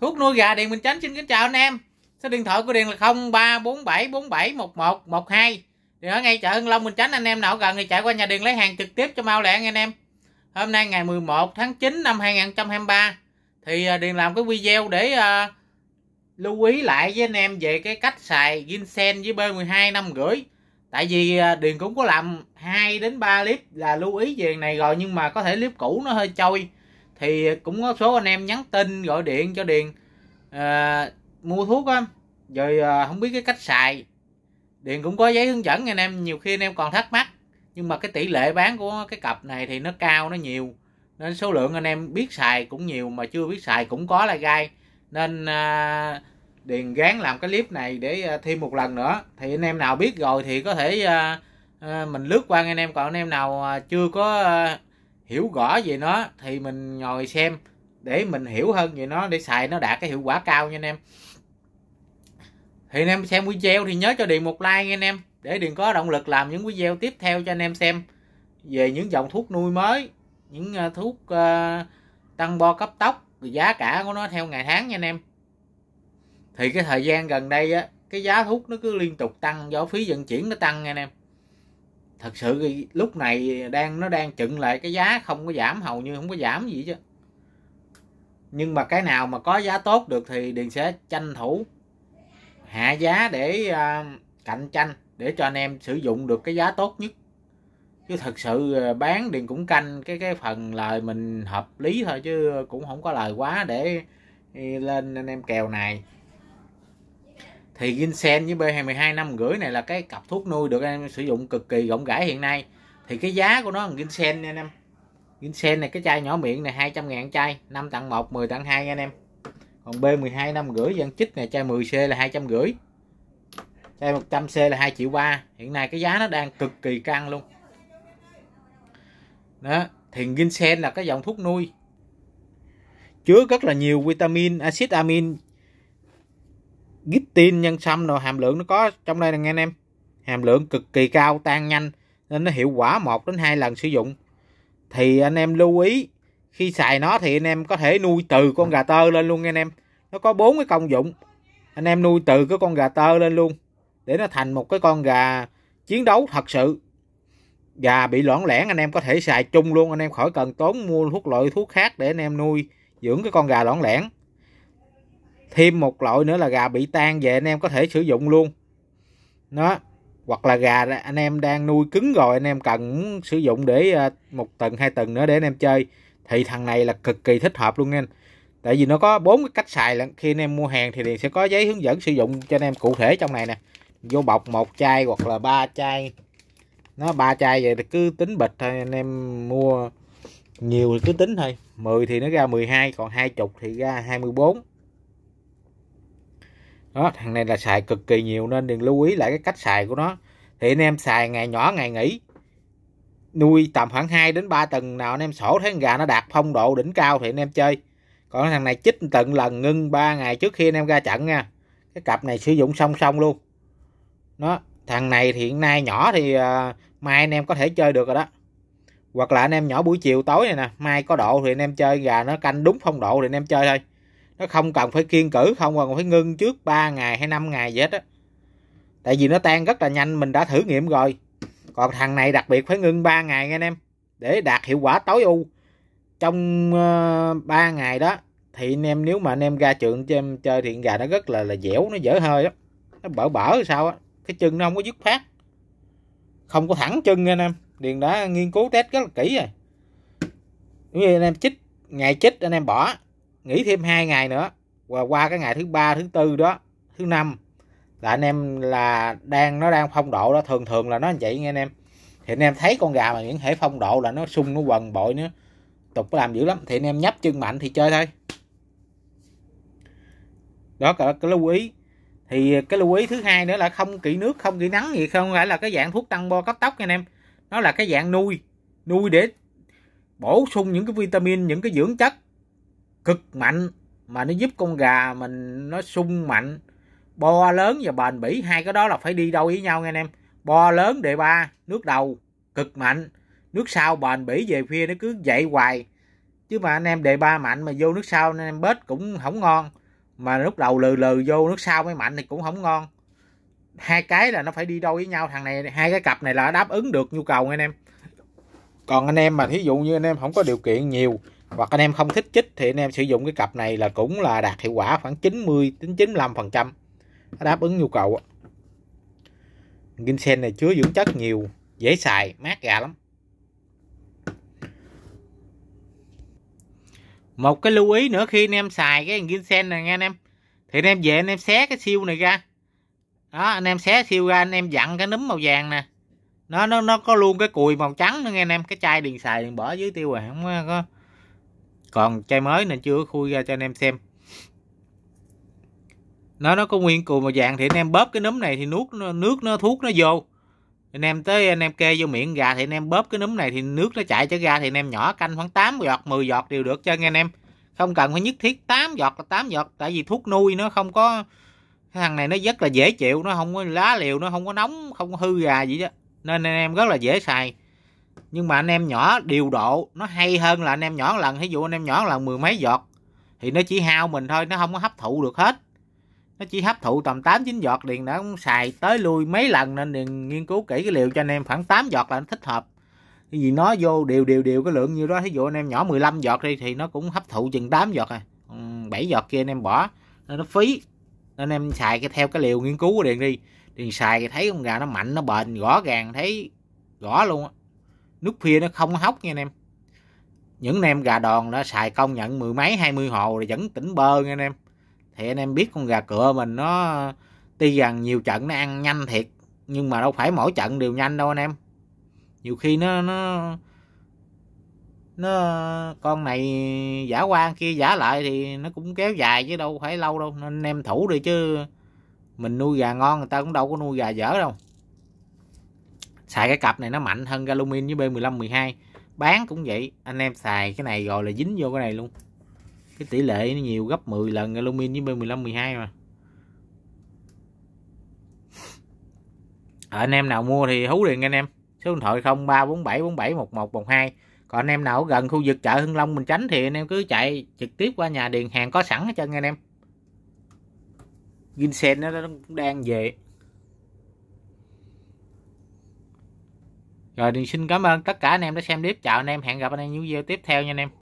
thuốc nuôi gà Điền Bình Chánh xin kính chào anh em số điện thoại của Điền là 0347471112 Điền ở ngay chợ Hưng Long Bình Chánh anh em nào gần thì chạy qua nhà Điền lấy hàng trực tiếp cho mau lẹ anh em hôm nay ngày 11 tháng 9 năm 2023 thì à, Điền làm cái video để uh, lưu ý lại với anh em về cái cách xài ginseng với B12 năm rưỡi tại vì à, Điền cũng có làm 2 đến 3 clip là lưu ý về này rồi nhưng mà có thể clip cũ nó hơi trôi thì cũng có số anh em nhắn tin gọi điện cho điền à, mua thuốc á rồi à, không biết cái cách xài điền cũng có giấy hướng dẫn anh em nhiều khi anh em còn thắc mắc nhưng mà cái tỷ lệ bán của cái cặp này thì nó cao nó nhiều nên số lượng anh em biết xài cũng nhiều mà chưa biết xài cũng có là gai nên à, điền gán làm cái clip này để thêm một lần nữa thì anh em nào biết rồi thì có thể à, à, mình lướt qua anh em còn anh em nào chưa có à, hiểu rõ về nó thì mình ngồi xem để mình hiểu hơn về nó để xài nó đạt cái hiệu quả cao nha anh em thì anh em xem video thì nhớ cho điện một like nha anh em để điện có động lực làm những video tiếp theo cho anh em xem về những dòng thuốc nuôi mới những à, thuốc uh, tăng bo cấp tốc giá cả của nó theo ngày tháng nha anh em thì cái thời gian gần đây á cái giá thuốc nó cứ liên tục tăng do phí vận chuyển nó tăng nha anh em thật sự thì lúc này đang nó đang chừng lại cái giá không có giảm hầu như không có giảm gì chứ nhưng mà cái nào mà có giá tốt được thì điền sẽ tranh thủ hạ giá để uh, cạnh tranh để cho anh em sử dụng được cái giá tốt nhất chứ thật sự à, bán điền cũng canh cái cái phần lời mình hợp lý thôi chứ cũng không có lời quá để à, lên anh em kèo này thì ginseng với B22 năm rưỡi này là cái cặp thuốc nuôi được em sử dụng cực kỳ rộng rãi hiện nay thì cái giá của nó là ginseng nha anh em ginseng này cái chai nhỏ miệng này 200 ngàn chai 5 tặng 1 10 tặng 2 nha anh em còn B12 năm rưỡi dân chích này chai 10C là 200 rưỡi chai 100C là 2 triệu 3 hiện nay cái giá nó đang cực kỳ căng luôn đó thì ginseng là cái dòng thuốc nuôi chứa rất là nhiều vitamin axit amin gitin nhân sâm rồi hàm lượng nó có trong đây là anh em hàm lượng cực kỳ cao tan nhanh nên nó hiệu quả một đến hai lần sử dụng thì anh em lưu ý khi xài nó thì anh em có thể nuôi từ con gà tơ lên luôn anh em nó có bốn cái công dụng anh em nuôi từ cái con gà tơ lên luôn để nó thành một cái con gà chiến đấu thật sự gà bị loãng lẻn anh em có thể xài chung luôn anh em khỏi cần tốn mua thuốc loại thuốc khác để anh em nuôi dưỡng cái con gà loãng lẻn thêm một loại nữa là gà bị tan về anh em có thể sử dụng luôn đó hoặc là gà anh em đang nuôi cứng rồi anh em cần sử dụng để à, một tuần hai tuần nữa để anh em chơi thì thằng này là cực kỳ thích hợp luôn nha anh tại vì nó có bốn cái cách xài là khi anh em mua hàng thì liền sẽ có giấy hướng dẫn sử dụng cho anh em cụ thể trong này nè vô bọc một chai hoặc là ba chai nó ba chai vậy thì cứ tính bịch thôi anh em mua nhiều thì cứ tính thôi 10 thì nó ra 12 còn hai chục thì ra 24 đó thằng này là xài cực kỳ nhiều nên đừng lưu ý lại cái cách xài của nó thì anh em xài ngày nhỏ ngày nghỉ nuôi tầm khoảng 2 đến 3 tuần nào anh em sổ thấy con gà nó đạt phong độ đỉnh cao thì anh em chơi còn thằng này chích tận lần ngưng 3 ngày trước khi anh em ra trận nha cái cặp này sử dụng song song luôn nó thằng này thì hiện nay nhỏ thì uh, mai anh em có thể chơi được rồi đó hoặc là anh em nhỏ buổi chiều tối này nè mai có độ thì anh em chơi gà nó canh đúng phong độ thì anh em chơi thôi nó không cần phải kiên cử không cần phải ngưng trước 3 ngày hay 5 ngày gì hết á tại vì nó tan rất là nhanh mình đã thử nghiệm rồi còn thằng này đặc biệt phải ngưng 3 ngày anh em để đạt hiệu quả tối ưu trong uh, ờ, 3 ngày đó thì anh em nếu mà anh em ra trường cho em chơi thì gà nó rất là là dẻo nó dở hơi á nó bở bở sao á cái chân nó không có dứt phát không có thẳng chân anh em điền đã nghiên cứu test rất là kỹ rồi nếu như anh em chích ngày chích anh em bỏ nghỉ thêm hai ngày nữa và qua cái ngày thứ ba thứ tư đó thứ năm là anh em là đang nó đang phong độ đó thường thường là nó như vậy nghe anh em thì anh em thấy con gà mà những thể phong độ là nó sung nó quần bội nữa tục làm dữ lắm thì anh em nhấp chân mạnh thì chơi thôi đó là cái lưu ý thì cái lưu ý thứ hai nữa là không kỹ nước không kỹ nắng gì không phải là cái dạng thuốc tăng bo cấp tóc nha anh em nó là cái dạng nuôi nuôi để bổ sung những cái vitamin những cái dưỡng chất cực mạnh mà nó giúp con gà mình nó sung mạnh bo lớn và bền bỉ hai cái đó là phải đi đâu với nhau nghe anh em bo lớn đề ba nước đầu cực mạnh nước sau bền bỉ về phía nó cứ dậy hoài chứ mà anh em đề ba mạnh mà vô nước sau anh em bết cũng không ngon mà lúc đầu lừ lừ vô nước sau mới mạnh thì cũng không ngon hai cái là nó phải đi đâu với nhau thằng này hai cái cặp này là đáp ứng được nhu cầu nghe anh em còn anh em mà thí dụ như anh em không có điều kiện nhiều hoặc anh em không thích chích thì anh em sử dụng cái cặp này là cũng là đạt hiệu quả khoảng 90 đến 95 phần trăm đáp ứng nhu cầu Ginseng này chứa dưỡng chất nhiều dễ xài mát gà lắm một cái lưu ý nữa khi anh em xài cái Ginseng này nha anh em thì anh em về anh em xé cái siêu này ra đó anh em xé siêu ra anh em dặn cái núm màu vàng nè nó nó nó có luôn cái cùi màu trắng nữa nghe anh em cái chai điền xài điền bỏ dưới tiêu rồi không có còn chai mới nên chưa khui ra cho anh em xem nó nó có nguyên cùi màu vàng thì anh em bóp cái núm này thì nước nước nó thuốc nó vô anh em tới anh em kê vô miệng gà thì anh em bóp cái núm này thì nước nó chạy cho ra thì anh em nhỏ canh khoảng 8 giọt 10 giọt đều được cho nghe anh em không cần phải nhất thiết 8 giọt là 8 giọt tại vì thuốc nuôi nó không có cái thằng này nó rất là dễ chịu nó không có lá liều nó không có nóng không có hư gà gì đó nên anh em rất là dễ xài nhưng mà anh em nhỏ điều độ nó hay hơn là anh em nhỏ lần ví dụ anh em nhỏ lần mười mấy giọt thì nó chỉ hao mình thôi nó không có hấp thụ được hết nó chỉ hấp thụ tầm tám chín giọt liền đã cũng xài tới lui mấy lần nên điền nghiên cứu kỹ cái liều cho anh em khoảng 8 giọt là nó thích hợp cái gì nó vô đều đều đều cái lượng như đó thí dụ anh em nhỏ 15 giọt đi thì nó cũng hấp thụ chừng 8 giọt à ừ, bảy giọt kia anh em bỏ nên nó phí nên em xài cái theo cái liều nghiên cứu của điền đi điền xài thấy con gà nó mạnh nó bền rõ ràng thấy rõ luôn á nút phia nó không hóc nha anh em những anh em gà đòn đã xài công nhận mười mấy hai mươi hồ rồi vẫn tỉnh bơ nha anh em thì anh em biết con gà cựa mình nó tuy rằng nhiều trận nó ăn nhanh thiệt nhưng mà đâu phải mỗi trận đều nhanh đâu anh em nhiều khi nó nó nó con này giả quan kia giả lại thì nó cũng kéo dài chứ đâu phải lâu đâu nên anh em thủ đi chứ mình nuôi gà ngon người ta cũng đâu có nuôi gà dở đâu xài cái cặp này nó mạnh hơn galumin với b 15 12 bán cũng vậy anh em xài cái này rồi là dính vô cái này luôn cái tỷ lệ nó nhiều gấp 10 lần galumin với b 15 12 mà à, anh em nào mua thì hú liền anh em số điện thoại không ba bốn bốn bảy bảy một một hai còn anh em nào ở gần khu vực chợ Hưng Long mình tránh thì anh em cứ chạy trực tiếp qua nhà điền hàng có sẵn hết trơn anh em Ginseng nó cũng đang về rồi Điền xin cảm ơn tất cả anh em đã xem clip chào anh em hẹn gặp anh em những video tiếp theo nha anh em